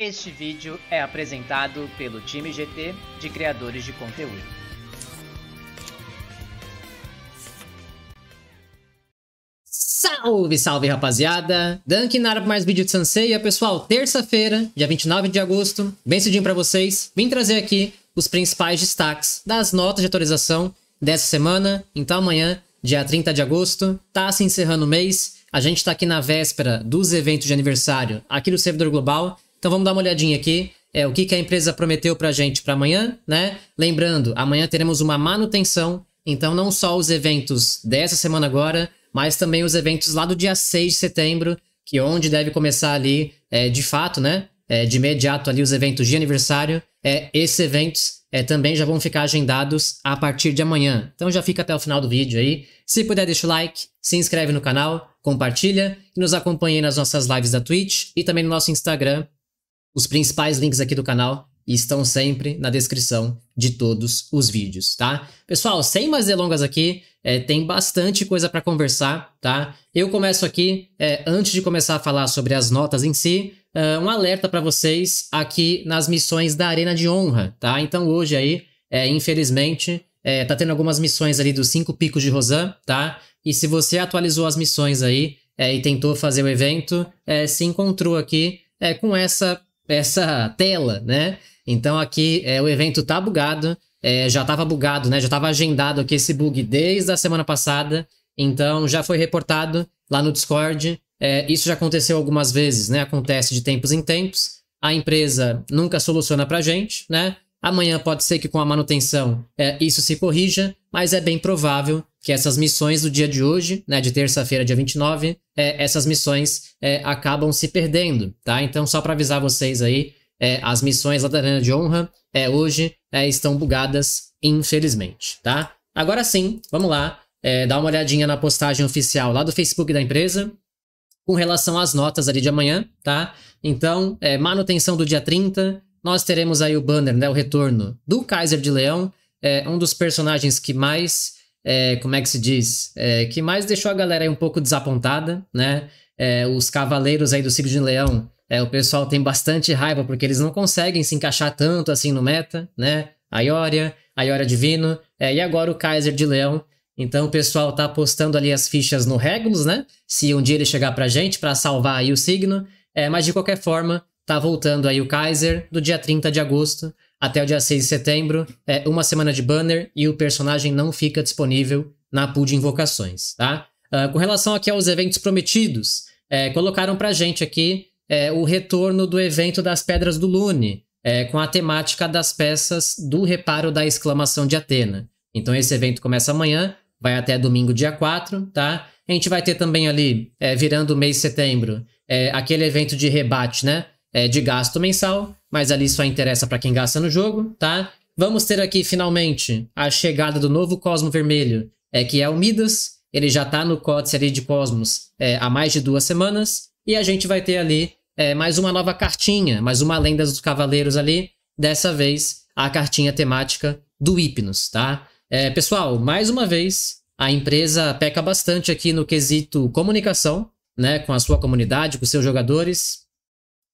Este vídeo é apresentado pelo time GT de criadores de conteúdo. Salve, salve rapaziada! Dunk Nara para mais vídeo de Sanseia. Pessoal, terça-feira, dia 29 de agosto, bem cedinho para vocês. Vim trazer aqui os principais destaques das notas de atualização dessa semana. Então amanhã, dia 30 de agosto, tá se encerrando o mês. A gente está aqui na véspera dos eventos de aniversário aqui do servidor global. Então vamos dar uma olhadinha aqui. É, o que, que a empresa prometeu para a gente para amanhã, né? Lembrando, amanhã teremos uma manutenção, então não só os eventos dessa semana agora, mas também os eventos lá do dia 6 de setembro, que é onde deve começar ali, é, de fato, né? É, de imediato ali os eventos de aniversário, é, esses eventos é, também já vão ficar agendados a partir de amanhã. Então já fica até o final do vídeo aí. Se puder, deixa o like, se inscreve no canal, compartilha e nos acompanhe nas nossas lives da Twitch e também no nosso Instagram, os principais links aqui do canal estão sempre na descrição de todos os vídeos, tá? Pessoal, sem mais delongas aqui, é, tem bastante coisa para conversar, tá? Eu começo aqui, é, antes de começar a falar sobre as notas em si, é, um alerta para vocês aqui nas missões da Arena de Honra, tá? Então hoje aí, é, infelizmente, é, tá tendo algumas missões ali dos cinco picos de Rosan, tá? E se você atualizou as missões aí e tentou fazer o evento, se encontrou aqui com essa essa tela, né? Então aqui é, o evento tá bugado, é, já estava bugado, né? Já estava agendado aqui esse bug desde a semana passada, então já foi reportado lá no Discord. É, isso já aconteceu algumas vezes, né? Acontece de tempos em tempos. A empresa nunca soluciona para gente, né? Amanhã pode ser que com a manutenção é, isso se corrija, mas é bem provável que essas missões do dia de hoje, né, de terça-feira, dia 29, é, essas missões é, acabam se perdendo, tá? Então, só para avisar vocês aí, é, as missões lá da Arena de Honra é, hoje é, estão bugadas, infelizmente, tá? Agora sim, vamos lá, é, dar uma olhadinha na postagem oficial lá do Facebook da empresa, com relação às notas ali de amanhã, tá? Então, é, manutenção do dia 30, nós teremos aí o banner, né, o retorno do Kaiser de Leão, um dos personagens que mais é, como é que se diz? É, que mais deixou a galera aí um pouco desapontada, né? É, os cavaleiros aí do signo de leão, é, o pessoal tem bastante raiva porque eles não conseguem se encaixar tanto assim no meta, né? A Ioria, a Ioria Divino, é, e agora o Kaiser de Leão. Então o pessoal tá apostando ali as fichas no Regulus, né? Se um dia ele chegar pra gente para salvar aí o signo. É, mas de qualquer forma, tá voltando aí o Kaiser do dia 30 de agosto até o dia 6 de setembro, é uma semana de banner e o personagem não fica disponível na pool de invocações, tá? Uh, com relação aqui aos eventos prometidos, é, colocaram pra gente aqui é, o retorno do evento das Pedras do Lune, é, com a temática das peças do reparo da exclamação de Atena. Então esse evento começa amanhã, vai até domingo, dia 4, tá? A gente vai ter também ali, é, virando o mês de setembro, é, aquele evento de rebate, né? é, de gasto mensal, mas ali só interessa para quem gasta no jogo, tá? Vamos ter aqui finalmente a chegada do novo Cosmo Vermelho, é, que é o Midas. Ele já está no códice ali de Cosmos é, há mais de duas semanas. E a gente vai ter ali é, mais uma nova cartinha, mais uma Lenda dos Cavaleiros ali. Dessa vez, a cartinha temática do Hipnos, tá? É, pessoal, mais uma vez, a empresa peca bastante aqui no quesito comunicação, né? Com a sua comunidade, com seus jogadores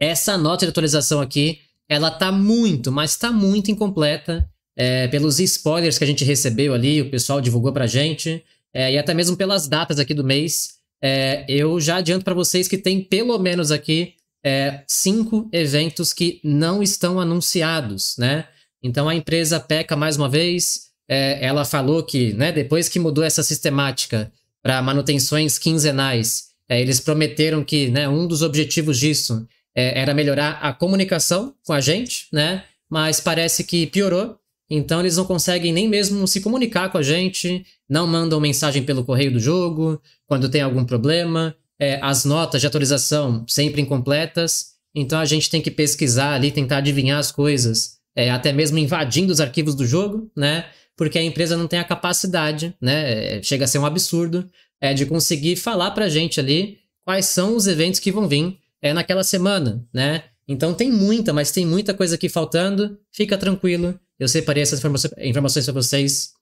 essa nota de atualização aqui, ela tá muito, mas tá muito incompleta. É, pelos spoilers que a gente recebeu ali, o pessoal divulgou pra gente, é, e até mesmo pelas datas aqui do mês, é, eu já adianto para vocês que tem pelo menos aqui é, cinco eventos que não estão anunciados, né? Então a empresa peca mais uma vez, é, ela falou que, né, depois que mudou essa sistemática para manutenções quinzenais, é, eles prometeram que né, um dos objetivos disso é, era melhorar a comunicação com a gente, né? Mas parece que piorou. Então eles não conseguem nem mesmo se comunicar com a gente, não mandam mensagem pelo correio do jogo quando tem algum problema, é, as notas de atualização sempre incompletas. Então a gente tem que pesquisar ali, tentar adivinhar as coisas, é, até mesmo invadindo os arquivos do jogo, né? Porque a empresa não tem a capacidade, né? É, chega a ser um absurdo é, de conseguir falar pra gente ali quais são os eventos que vão vir é, naquela semana, né? Então tem muita, mas tem muita coisa aqui faltando. Fica tranquilo, eu separei essas informações para vocês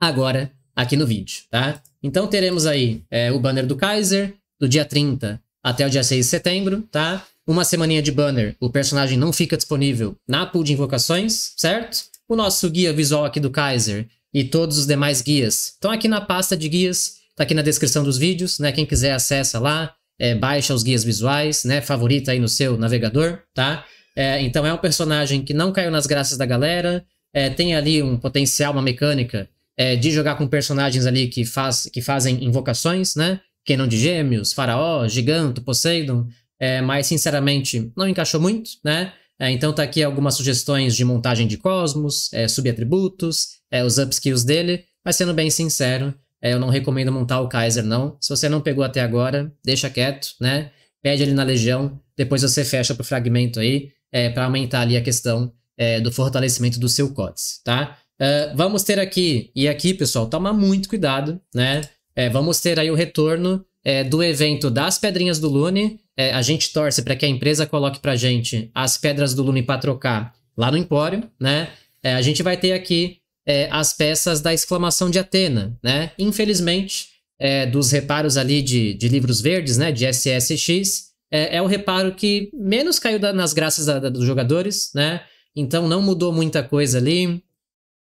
agora aqui no vídeo, tá? Então teremos aí é, o banner do Kaiser do dia 30 até o dia 6 de setembro, tá? Uma semaninha de banner, o personagem não fica disponível na pool de invocações, certo? O nosso guia visual aqui do Kaiser e todos os demais guias estão aqui na pasta de guias, tá aqui na descrição dos vídeos, né? Quem quiser acessa lá, é, baixa os guias visuais, né? Favorita aí no seu navegador, tá? É, então é um personagem que não caiu nas graças da galera, é, tem ali um potencial, uma mecânica é, de jogar com personagens ali que, faz, que fazem invocações, né? não de Gêmeos, Faraó, Giganto, Poseidon, é, mas sinceramente não encaixou muito, né? É, então tá aqui algumas sugestões de montagem de cosmos, subatributos, os upskills dele, mas sendo bem sincero, é, eu não recomendo montar o Kaiser, não. Se você não pegou até agora, deixa quieto, né? Pede ali na Legião, depois você fecha pro fragmento aí, é, para aumentar ali a questão é, do fortalecimento do seu códice, tá? Uh, vamos ter aqui, e aqui, pessoal, toma muito cuidado, né? É, vamos ter aí o retorno é, do evento das pedrinhas do Lune. É, a gente torce para que a empresa coloque para gente as pedras do Lune para trocar lá no Empório, né? É, a gente vai ter aqui é, as peças da exclamação de Atena, né? Infelizmente, é, dos reparos ali de, de livros verdes, né, de SSX, é, é o reparo que menos caiu da, nas graças da, da, dos jogadores, né? Então não mudou muita coisa ali.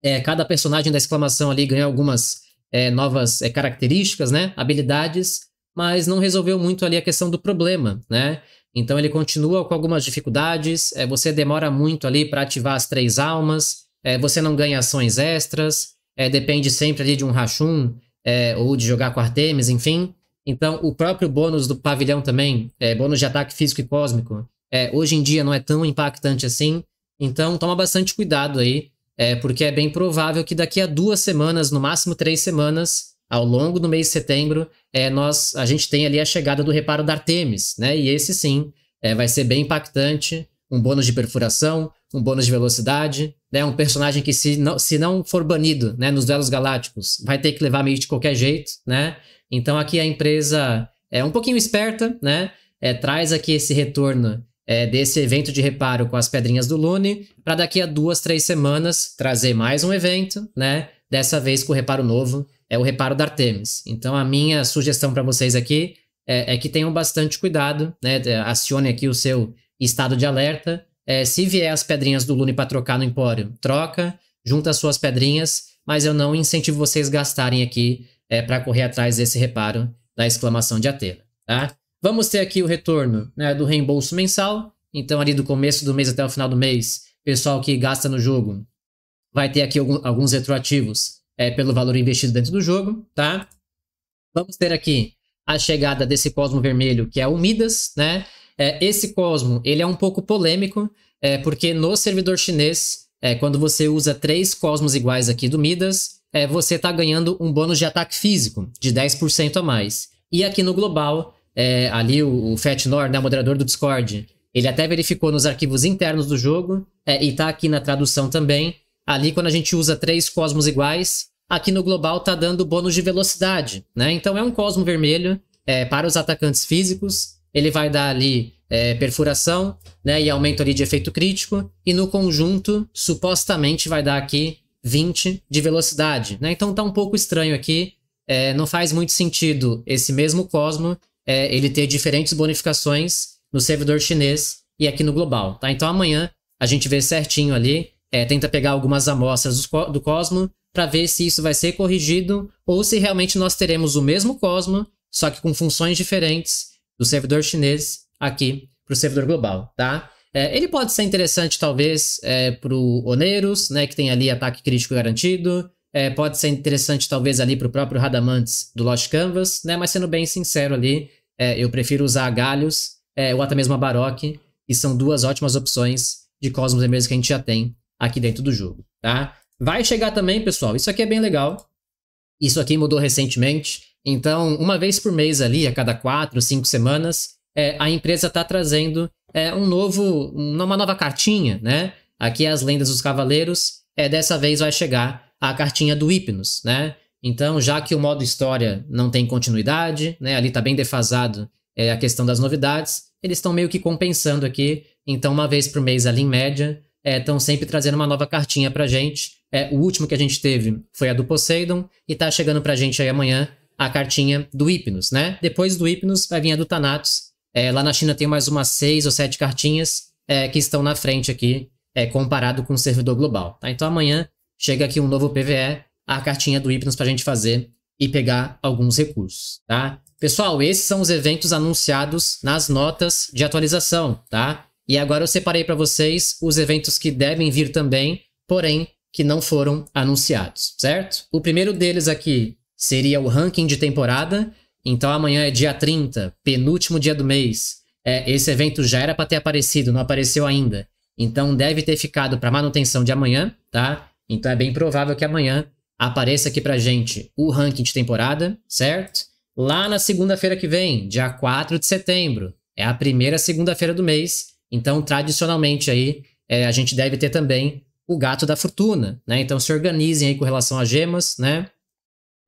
É, cada personagem da exclamação ali ganhou algumas é, novas é, características, né, habilidades, mas não resolveu muito ali a questão do problema, né? Então ele continua com algumas dificuldades. É, você demora muito ali para ativar as três almas é, você não ganha ações extras, é, depende sempre ali de um Rachum é, ou de jogar com Artemis, enfim. Então, o próprio bônus do pavilhão também, é, bônus de ataque físico e cósmico, é, hoje em dia não é tão impactante assim. Então, toma bastante cuidado aí, é, porque é bem provável que daqui a duas semanas, no máximo três semanas, ao longo do mês de setembro, nós, a gente tem ali a chegada do reparo da Artemis, né? E esse sim vai ser bem impactante um bônus de perfuração, um bônus de velocidade, né? Um personagem que se não, se não for banido, né, nos duelos galácticos, vai ter que levar meio de qualquer jeito, né? Então aqui a empresa é um pouquinho esperta, né? É, traz aqui esse retorno é, desse evento de reparo com as pedrinhas do Lune, para daqui a duas, três semanas trazer mais um evento, né? Dessa vez com o reparo novo, é o reparo da Artemis. Então a minha sugestão para vocês aqui é, é, que tenham bastante cuidado, né? Acione aqui o seu estado de alerta. É, se vier as pedrinhas do Lune para trocar no Empório, troca, junta as suas pedrinhas, mas eu não incentivo vocês gastarem aqui é, para correr atrás desse reparo da exclamação de Atena. Tá? Vamos ter aqui o retorno né, do reembolso mensal. Então, ali do começo do mês até o final do mês, pessoal que gasta no jogo vai ter aqui alguns retroativos é, pelo valor investido dentro do jogo, tá? Vamos ter aqui a chegada desse Cosmo Vermelho, que é o Midas, né? É, esse Cosmo, ele é um pouco polêmico, é, porque no servidor chinês, é, quando você usa três Cosmos iguais aqui do Midas, é, você está ganhando um bônus de ataque físico de 10% a mais. E aqui no global, é, ali o, o Fatnor, né, moderador do Discord, ele até verificou nos arquivos internos do jogo, é, e está aqui na tradução também, ali quando a gente usa três Cosmos iguais, aqui no global tá dando bônus de velocidade, né? Então é um Cosmo vermelho é, para os atacantes físicos, ele vai dar ali é, perfuração né, e aumento ali de efeito crítico, e no conjunto, supostamente, vai dar aqui 20 de velocidade. Né? Então tá um pouco estranho aqui, é, não faz muito sentido esse mesmo Cosmo é, ele ter diferentes bonificações no servidor chinês e aqui no global. Tá? Então amanhã a gente vê certinho ali, é, tenta pegar algumas amostras do, do Cosmo para ver se isso vai ser corrigido ou se realmente nós teremos o mesmo Cosmo, só que com funções diferentes do servidor chinês aqui para o servidor global, tá? É, ele pode ser interessante, talvez, é, para o Oneiros, né, que tem ali ataque crítico garantido. É, pode ser interessante, talvez, ali para o próprio Radamantes do Lost Canvas, né? Mas sendo bem sincero ali, é, eu prefiro usar Galhos é, ou até mesmo a Baroque, que são duas ótimas opções de Cosmos Emergers que a gente já tem aqui dentro do jogo, tá? Vai chegar também, pessoal, isso aqui é bem legal. Isso aqui mudou recentemente. Então, uma vez por mês ali, a cada quatro, cinco semanas, é, a empresa está trazendo é, um novo, uma nova cartinha, né? Aqui é as lendas dos cavaleiros, é dessa vez vai chegar a cartinha do Hipnos, né? Então, já que o modo história não tem continuidade, né? Ali está bem defasado é, a questão das novidades, eles estão meio que compensando aqui. Então, uma vez por mês ali em média, estão é, sempre trazendo uma nova cartinha para gente. É, o último que a gente teve foi a do Poseidon, e tá chegando para gente aí amanhã a cartinha do Hipnos, né? Depois do Hipnos vai vir a do Thanatos. É, lá na China tem mais umas seis ou sete cartinhas é, que estão na frente aqui, é, comparado com o servidor global. Tá? Então amanhã chega aqui um novo PVE, a cartinha do Hipnos para a gente fazer e pegar alguns recursos, tá? Pessoal, esses são os eventos anunciados nas notas de atualização, tá? E agora eu separei para vocês os eventos que devem vir também, porém que não foram anunciados, certo? O primeiro deles aqui seria o ranking de temporada. Então amanhã é dia 30, penúltimo dia do mês. É, esse evento já era para ter aparecido, não apareceu ainda. Então deve ter ficado para manutenção de amanhã, tá? Então é bem provável que amanhã apareça aqui pra gente o ranking de temporada, certo? Lá na segunda-feira que vem, dia 4 de setembro, é a primeira segunda-feira do mês. Então, tradicionalmente aí, é, a gente deve ter também o gato da fortuna, né? Então se organizem aí com relação a gemas, né?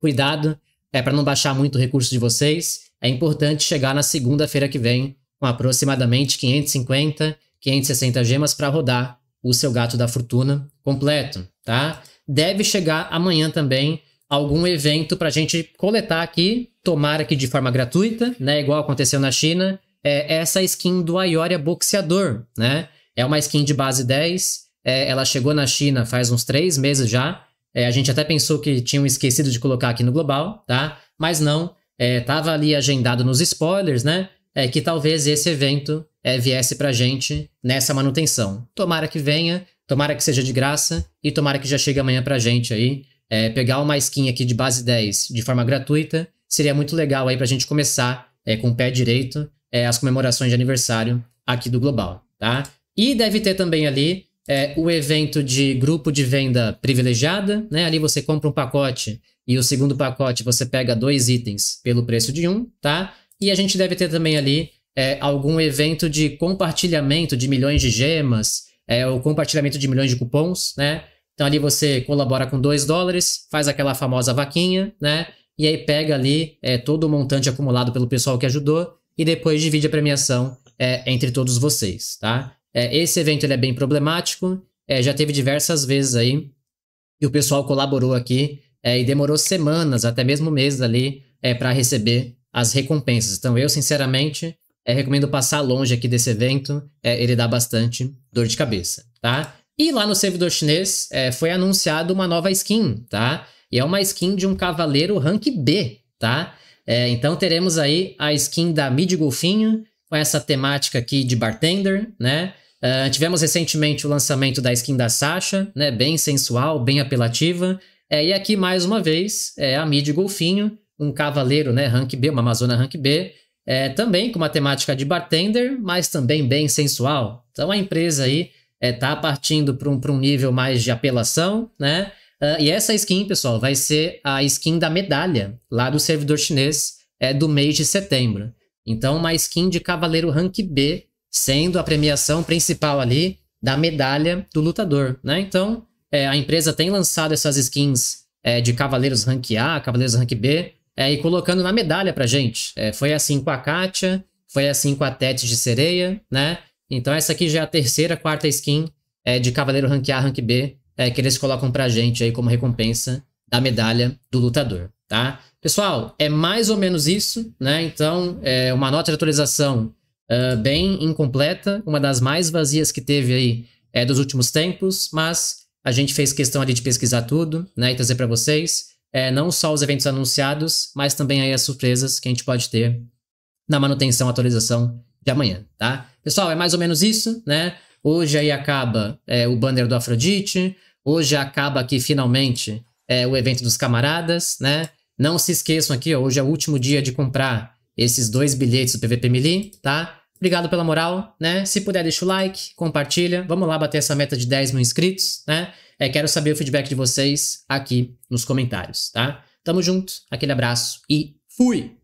Cuidado é para não baixar muito o recurso de vocês. É importante chegar na segunda-feira que vem com aproximadamente 550, 560 gemas para rodar o seu gato da fortuna completo, tá? Deve chegar amanhã também algum evento para a gente coletar aqui, tomar aqui de forma gratuita, né? Igual aconteceu na China, é, é essa skin do Ayoria Boxeador, né? É uma skin de base 10, é, ela chegou na China faz uns três meses já, é, a gente até pensou que tinham esquecido de colocar aqui no global, tá? Mas não, estava é, ali agendado nos spoilers, né? É, que talvez esse evento é, viesse pra gente nessa manutenção. Tomara que venha, tomara que seja de graça e tomara que já chegue amanhã pra gente aí. É, pegar uma skin aqui de base 10 de forma gratuita seria muito legal aí pra gente começar é, com o pé direito é, as comemorações de aniversário aqui do Global, tá? E deve ter também ali é, o evento de grupo de venda privilegiada, né? Ali você compra um pacote e o segundo pacote você pega dois itens pelo preço de um, tá? E a gente deve ter também ali é, algum evento de compartilhamento de milhões de gemas, é, ou compartilhamento de milhões de cupons, né? Então ali você colabora com dois dólares, faz aquela famosa vaquinha, né? E aí pega ali é, todo o montante acumulado pelo pessoal que ajudou e depois divide a premiação é, entre todos vocês, tá? É, esse evento ele é bem problemático, é, já teve diversas vezes aí que o pessoal colaborou aqui é, e demorou semanas, até mesmo meses ali, é, para receber as recompensas. Então eu, sinceramente, é, recomendo passar longe aqui desse evento, é, ele dá bastante dor de cabeça, tá? E lá no servidor chinês foi anunciado uma nova skin, tá? E é uma skin de um cavaleiro rank B, tá? É, então teremos aí a skin da Mid Golfinho, com essa temática aqui de bartender, né? Ah, tivemos recentemente o lançamento da skin da Sasha, né, bem sensual, bem apelativa. É, e aqui, mais uma vez, é a Mid Golfinho, um cavaleiro né, rank B, uma Amazona rank B, é, também com uma temática de bartender, mas também bem sensual. Então a empresa aí está é, partindo para um, um nível mais de apelação, né? Uh, e essa skin, pessoal, vai ser a skin da medalha lá do servidor chinês é, do mês de setembro. Então, uma skin de cavaleiro rank B sendo a premiação principal ali da medalha do lutador, né? Então, é, a empresa tem lançado essas skins é, de Cavaleiros Rank A, Cavaleiros Rank B, é, e colocando na medalha pra gente. É, foi assim com a Katia, foi assim com a Tete de Sereia, né? Então essa aqui já é a terceira, quarta skin é, de Cavaleiro Rank A, Rank B, é, que eles colocam pra gente aí como recompensa da medalha do lutador, tá? Pessoal, é mais ou menos isso, né? Então, uma nota de atualização uh, bem incompleta, uma das mais vazias que teve aí é, dos últimos tempos, mas a gente fez questão ali de pesquisar tudo, né, e trazer para vocês é, não só os eventos anunciados, mas também aí as surpresas que a gente pode ter na manutenção, atualização de amanhã, tá? Pessoal, é mais ou menos isso, né? Hoje aí acaba é, o banner do Afrodite, hoje acaba aqui finalmente é, o evento dos camaradas, né? Não se esqueçam aqui, ó, hoje é o último dia de comprar esses dois bilhetes do PVP Melee, tá? Obrigado pela moral, né? Se puder, deixa o like, compartilha. Vamos lá bater essa meta de 10 mil inscritos, né? É, quero saber o feedback de vocês aqui nos comentários, tá? Tamo junto, aquele abraço e fui!